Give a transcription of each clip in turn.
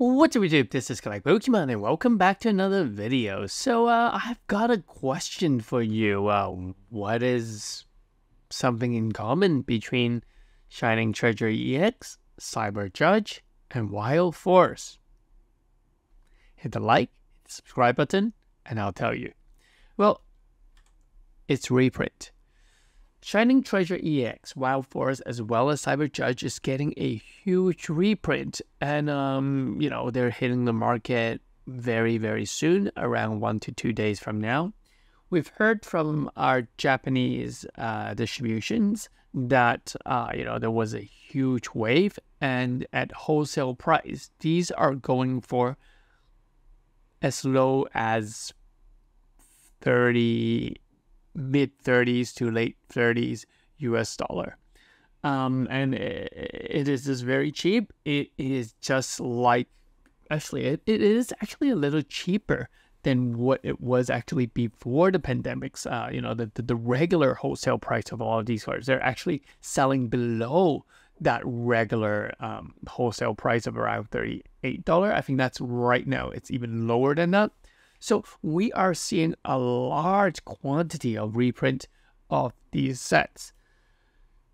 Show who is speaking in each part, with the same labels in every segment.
Speaker 1: What do we do? This is Collect Pokemon and welcome back to another video. So, uh, I've got a question for you. Uh, what is something in common between Shining Treasure EX, Cyber Judge, and Wild Force? Hit the like, hit the subscribe button, and I'll tell you. Well, it's reprint. Shining Treasure EX, Wild Forest, as well as Cyberjudge is getting a huge reprint, and um, you know they're hitting the market very, very soon, around one to two days from now. We've heard from our Japanese uh, distributions that uh, you know there was a huge wave, and at wholesale price, these are going for as low as thirty mid 30s to late 30s US dollar. Um, and it, it is just very cheap. It is just like, actually, it, it is actually a little cheaper than what it was actually before the pandemics. Uh, you know, the, the, the, regular wholesale price of all of these cars, they're actually selling below that regular um, wholesale price of around $38. I think that's right now. It's even lower than that. So we are seeing a large quantity of reprint of these sets.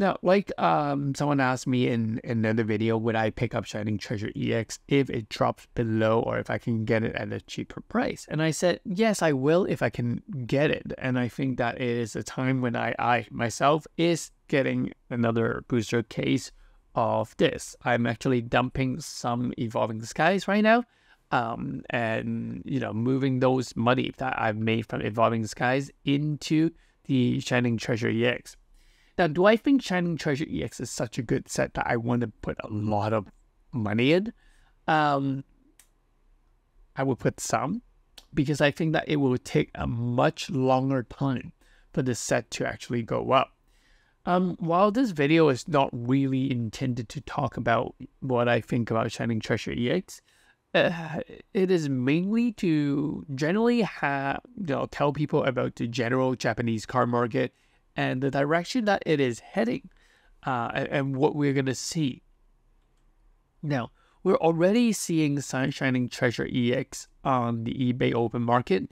Speaker 1: Now, like um, someone asked me in, in another video, would I pick up Shining Treasure EX if it drops below or if I can get it at a cheaper price? And I said, yes, I will if I can get it. And I think that it is a time when I, I myself is getting another booster case of this. I'm actually dumping some Evolving Skies right now um, and you know moving those money that I've made from evolving skies into the Shining Treasure EX. Now, do I think Shining Treasure EX is such a good set that I want to put a lot of money in? Um, I would put some because I think that it will take a much longer time for the set to actually go up. Um, while this video is not really intended to talk about what I think about Shining Treasure EX, uh, it is mainly to generally have you know tell people about the general Japanese car market and the direction that it is heading, uh, and, and, what we're gonna see. Now we're already seeing Sunshining Treasure EX on the eBay open market,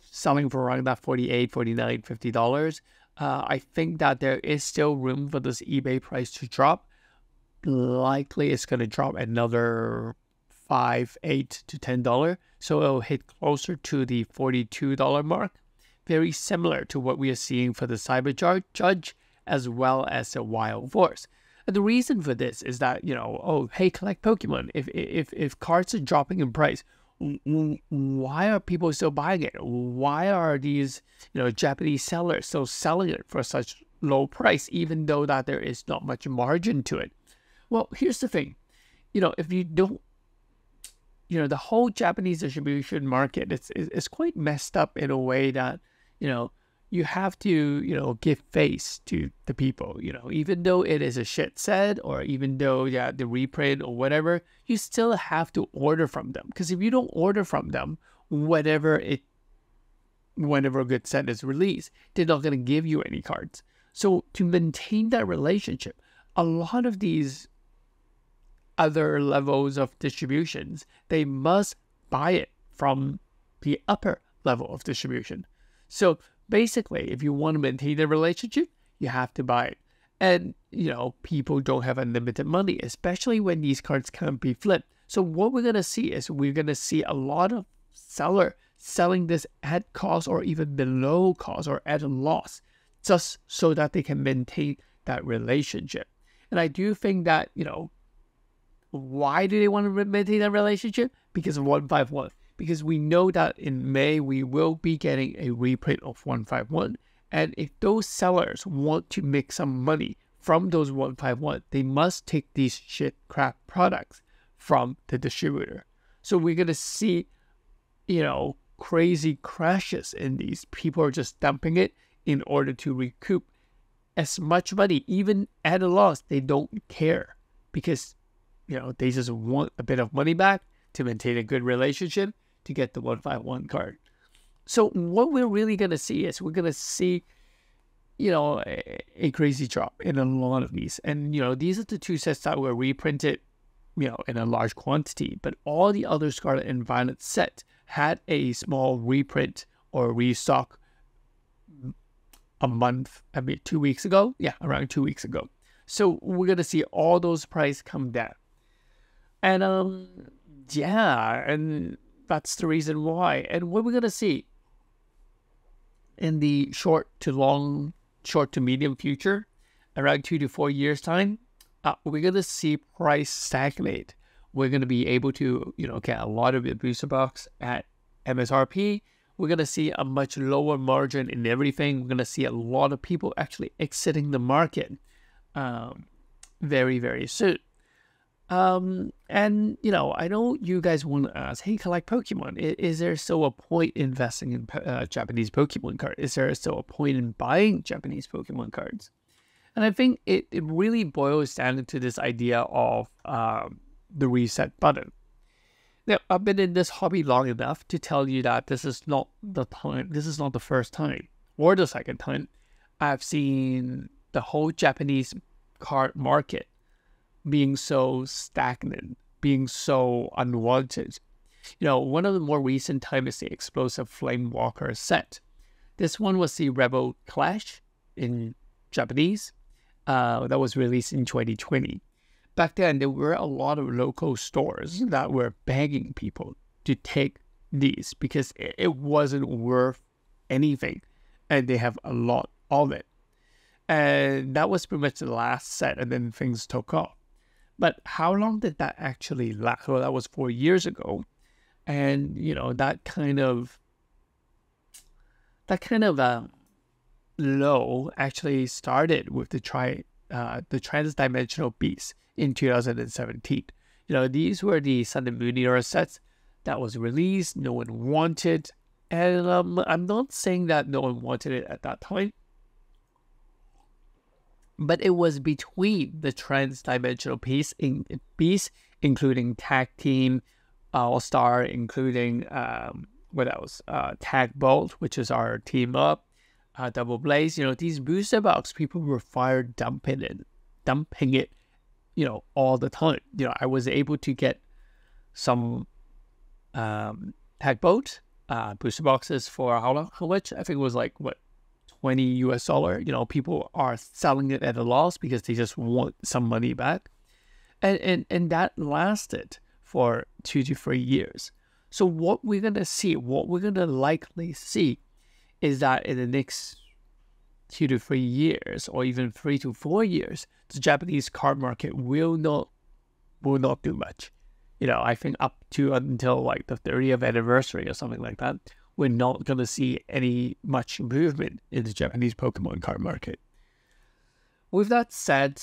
Speaker 1: selling for around that 48 49 50 dollars. Uh, I think that there is still room for this eBay price to drop. Likely, it's gonna drop another five eight to ten dollar, so it'll hit closer to the forty-two dollar mark. Very similar to what we are seeing for the Cyber Judge as well as the Wild Force. And the reason for this is that you know, oh hey, collect Pokemon. If if if cards are dropping in price, why are people still buying it? Why are these you know Japanese sellers still selling it for such low price, even though that there is not much margin to it? Well, here's the thing, you know, if you don't you know, the whole Japanese distribution market it's is quite messed up in a way that, you know, you have to, you know, give face to the people, you know, even though it is a shit set or even though yeah, the reprint or whatever, you still have to order from them. Because if you don't order from them, whatever it whenever a good set is released, they're not gonna give you any cards. So to maintain that relationship, a lot of these other levels of distributions, they must buy it from the upper level of distribution. So basically, if you want to maintain the relationship, you have to buy it. And, you know, people don't have unlimited money, especially when these cards can't be flipped. So what we're going to see is we're going to see a lot of seller selling this at cost or even below cost or at a loss just so that they can maintain that relationship. And I do think that, you know, why do they want to maintain that relationship? Because of 151. Because we know that in May, we will be getting a reprint of 151. And if those sellers want to make some money from those 151, they must take these shit crap products from the distributor. So we're going to see, you know, crazy crashes in these. People are just dumping it in order to recoup as much money, even at a loss. They don't care because you know, they just want a bit of money back to maintain a good relationship to get the 151 card. So what we're really going to see is we're going to see, you know, a, a, crazy drop in a lot of these. And, you know, these are the two sets that were reprinted, you know, in a large quantity. But all the other Scarlet and Violet set had a small reprint or restock a month, I mean, two weeks ago. Yeah, around two weeks ago. So we're going to see all those prices come down. And um, yeah, and that's the reason why. And what we're gonna see in the short to long, short to medium future, around two to four years time, uh, we're gonna see price stagnate. We're gonna be able to, you know, get a lot of booster box at MSRP. We're gonna see a much lower margin in everything. We're gonna see a lot of people actually exiting the market um, very, very soon. Um, and you know, I know you guys want to ask, hey, collect Pokemon. Is, is there still a point investing in uh, Japanese Pokemon cards? Is there still a point in buying Japanese Pokemon cards? And I think it, it really boils down to this idea of um, the reset button. Now, I've been in this hobby long enough to tell you that this is not the time, this is not the first time or the second time I've seen the whole Japanese card market being so stagnant, being so unwanted. You know, one of the more recent times is the explosive flame walker set. This one was the Rebel Clash in Japanese uh, that was released in 2020. Back then, there were a lot of local stores that were begging people to take these because it wasn't worth anything and they have a lot of it. And that was pretty much the last set, and then things took off. But how long did that actually last? Well, that was four years ago. And, you know, that kind of, that kind of uh, low actually started with the tri, uh, the transdimensional beast in 2017. You know, these were the Sun and Moon era sets that was released. No one wanted. And um, I'm not saying that no one wanted it at that time but it was between the trans-dimensional piece, in, piece including tag team, uh, all star, including um, what else? Uh, tag bolt, which is our team up, uh, double blaze. You know, these booster box people were fired dumping it, dumping it, you know, all the time. You know, I was able to get some um, tag bolt uh, booster boxes for how long? How much? I think it was like what 20 US dollar. You know, people are selling it at a loss because they just want some money back. And, and, and that lasted for two to three years. So what we're going to see, what we're going to likely see is that in the next two to three years or even three to four years, the Japanese car market will not will not do much. You know, I think up to until like the 30th anniversary or something like that, we're not going to see any much movement in the Japanese Pokemon card market. With that said,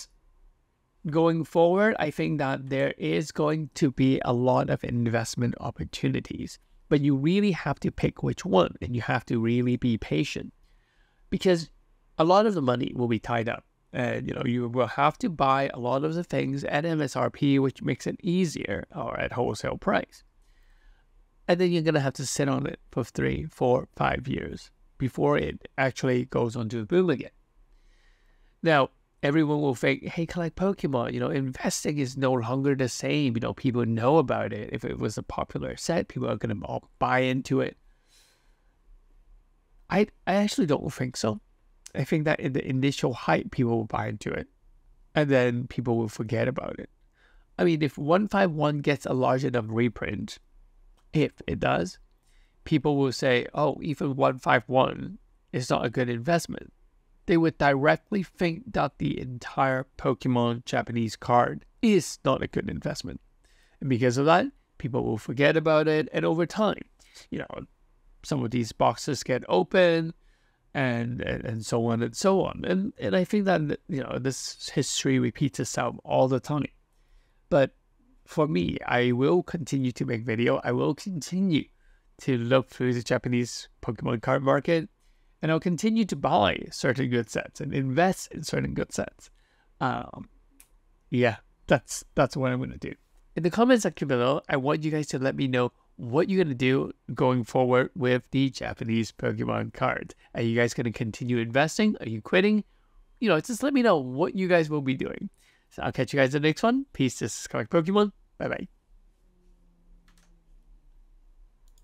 Speaker 1: going forward, I think that there is going to be a lot of investment opportunities, but you really have to pick which one and you have to really be patient because a lot of the money will be tied up. And you know, you will have to buy a lot of the things at MSRP, which makes it easier or at wholesale price and then you're going to have to sit on it for three, four, five years before it actually goes onto the boom again. Now, everyone will think, hey, collect Pokemon. You know, investing is no longer the same. You know, people know about it. If it was a popular set, people are going to all buy into it. I, I actually don't think so. I think that in the initial hype, people will buy into it and then people will forget about it. I mean, if 151 gets a large enough reprint, if it does, people will say, oh, even 151 is not a good investment. They would directly think that the entire Pokemon Japanese card is not a good investment. And because of that, people will forget about it. And over time, you know, some of these boxes get open and, and, and so on and so on. And, and I think that, you know, this history repeats itself all the time. But for me, I will continue to make video. I will continue to look through the Japanese Pokemon card market, and I'll continue to buy certain good sets and invest in certain good sets. Um, yeah, that's that's what I'm gonna do. In the comment section below, I want you guys to let me know what you're gonna do going forward with the Japanese Pokemon cards. Are you guys gonna continue investing? Are you quitting? You know, just let me know what you guys will be doing. So I'll catch you guys in the next one. Peace. This is Comic Pokemon. Bye bye.